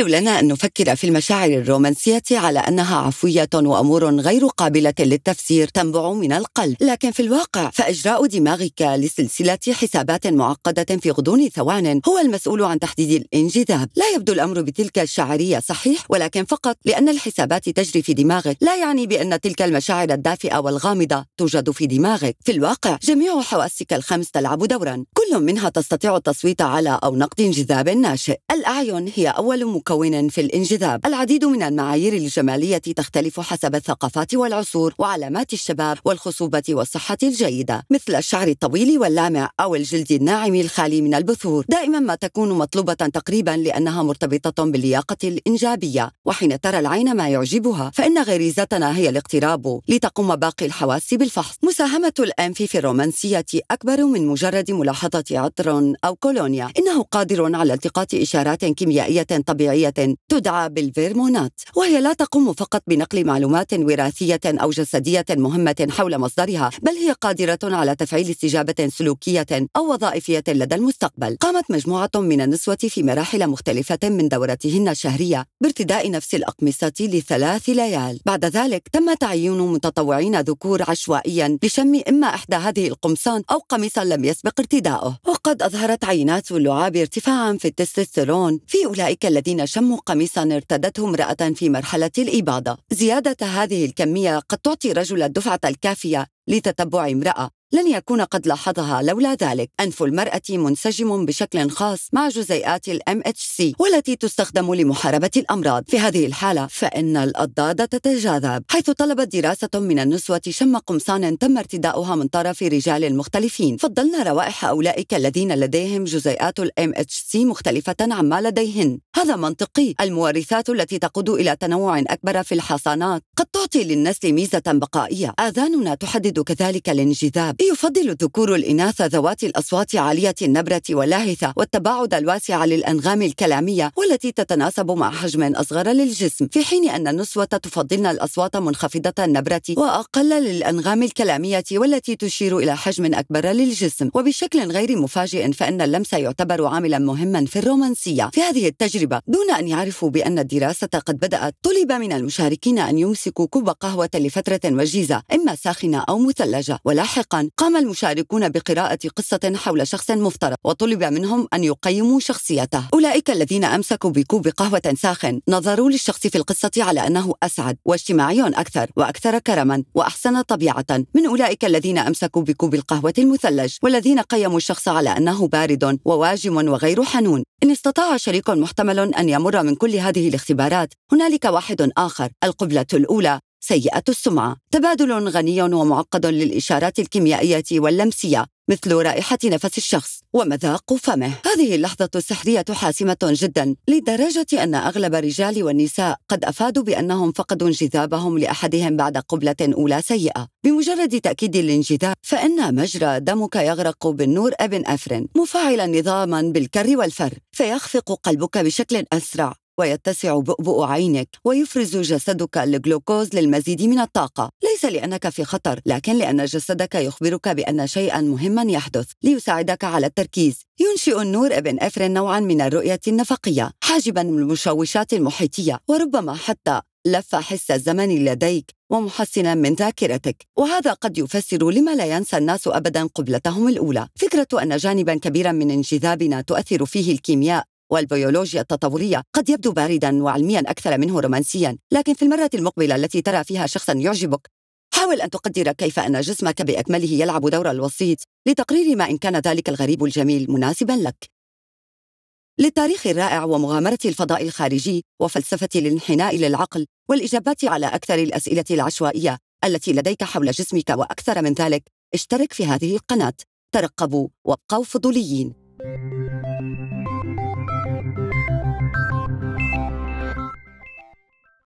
يحلو لنا أن نفكر في المشاعر الرومانسية على أنها عفوية وأمور غير قابلة للتفسير تنبع من القلب لكن في الواقع فإجراء دماغك لسلسلة حسابات معقدة في غضون ثوان هو المسؤول عن تحديد الانجذاب لا يبدو الأمر بتلك الشعرية صحيح ولكن فقط لأن الحسابات تجري في دماغك لا يعني بأن تلك المشاعر الدافئة والغامضة توجد في دماغك في الواقع جميع حواسك الخمس تلعب دورا كل منها تستطيع التصويت على أو نقد انجذاب ناشئ الأعين هي أول مكون مكون في الانجذاب العديد من المعايير الجمالية تختلف حسب الثقافات والعصور وعلامات الشباب والخصوبة والصحة الجيدة مثل الشعر الطويل واللامع أو الجلد الناعم الخالي من البثور دائما ما تكون مطلوبة تقريبا لأنها مرتبطة باللياقة الإنجابية وحين ترى العين ما يعجبها فإن غريزتنا هي الاقتراب لتقوم باقي الحواس بالفحص مساهمة الأنف في الرومانسية أكبر من مجرد ملاحظة عطر أو كولونيا إنه قادر على التقاط إشارات كيميائية طبيعية عصبية تدعى بالفيرمونات وهي لا تقوم فقط بنقل معلومات وراثية أو جسدية مهمة حول مصدرها بل هي قادرة على تفعيل استجابة سلوكية أو وظائفية لدى المستقبل قامت مجموعة من النسوة في مراحل مختلفة من دورتهن الشهرية بارتداء نفس الأقمصة لثلاث ليال بعد ذلك تم تعيين متطوعين ذكور عشوائيا لشم إما إحدى هذه القمصان أو قميصا لم يسبق ارتداؤه وقد أظهرت عينات اللعاب ارتفاعا في التستوستيرون في أولئك الذين الذين شموا قميصا ارتدته امرأة في مرحلة الإباضة زيادة هذه الكمية قد تعطي رجل الدفعة الكافية لتتبع امرأة لن يكون قد لاحظها لولا ذلك أنف المرأة منسجم بشكل خاص مع جزيئات الـ MHC والتي تستخدم لمحاربة الأمراض في هذه الحالة فإن الأضداد تتجاذب حيث طلبت دراسة من النسوة شم قمصان تم ارتداؤها من طرف رجال مختلفين فضلنا روائح أولئك الذين لديهم جزيئات الـ MHC مختلفة عما لديهن هذا منطقي المورثات التي تقود إلى تنوع أكبر في الحصانات قد تعطي للنسل ميزة بقائية آذاننا تحدد يسبب كذلك الانجذاب يفضل الذكور الإناث ذوات الأصوات عالية النبرة واللاهثة والتباعد الواسع للأنغام الكلامية والتي تتناسب مع حجم أصغر للجسم في حين أن النسوة تفضلن الأصوات منخفضة النبرة وأقل للأنغام الكلامية والتي تشير إلى حجم أكبر للجسم وبشكل غير مفاجئ فإن اللمس يعتبر عاملا مهما في الرومانسية في هذه التجربة دون أن يعرفوا بأن الدراسة قد بدأت طلب من المشاركين أن يمسكوا كوب قهوة لفترة وجيزة إما ساخنة أو مثلجة ولاحقا قام المشاركون بقراءة قصة حول شخص مفترض وطلب منهم أن يقيموا شخصيته أولئك الذين أمسكوا بكوب قهوة ساخن نظروا للشخص في القصة على أنه أسعد واجتماعي أكثر وأكثر كرما وأحسن طبيعة من أولئك الذين أمسكوا بكوب القهوة المثلج والذين قيموا الشخص على أنه بارد وواجم وغير حنون إن استطاع شريك محتمل أن يمر من كل هذه الاختبارات هنالك واحد آخر القبلة الأولى سيئة السمعة تبادل غني ومعقد للإشارات الكيميائية واللمسية مثل رائحة نفس الشخص ومذاق فمه هذه اللحظة السحرية حاسمة جدا لدرجة أن أغلب الرجال والنساء قد أفادوا بأنهم فقدوا انجذابهم لأحدهم بعد قبلة أولى سيئة بمجرد تأكيد الانجذاب فإن مجرى دمك يغرق بالنور أبن افرن مفعلا نظاما بالكر والفر فيخفق قلبك بشكل أسرع ويتسع بؤبؤ عينك ويفرز جسدك الجلوكوز للمزيد من الطاقة ليس لأنك في خطر لكن لأن جسدك يخبرك بأن شيئا مهما يحدث ليساعدك على التركيز ينشئ النور ابن أفرن نوعا من الرؤية النفقية حاجبا من المشوشات المحيطية وربما حتى لف حس الزمن لديك ومحسنا من ذاكرتك وهذا قد يفسر لما لا ينسى الناس ابدا قبلتهم الاولى فكره ان جانبا كبيرا من انجذابنا تؤثر فيه الكيمياء والبيولوجيا التطورية قد يبدو باردا وعلميا أكثر منه رومانسيا لكن في المرة المقبلة التي ترى فيها شخصا يعجبك حاول أن تقدر كيف أن جسمك بأكمله يلعب دور الوسيط لتقرير ما إن كان ذلك الغريب الجميل مناسبا لك للتاريخ الرائع ومغامرة الفضاء الخارجي وفلسفة الانحناء للعقل والإجابات على أكثر الأسئلة العشوائية التي لديك حول جسمك وأكثر من ذلك اشترك في هذه القناة ترقبوا وابقوا فضوليين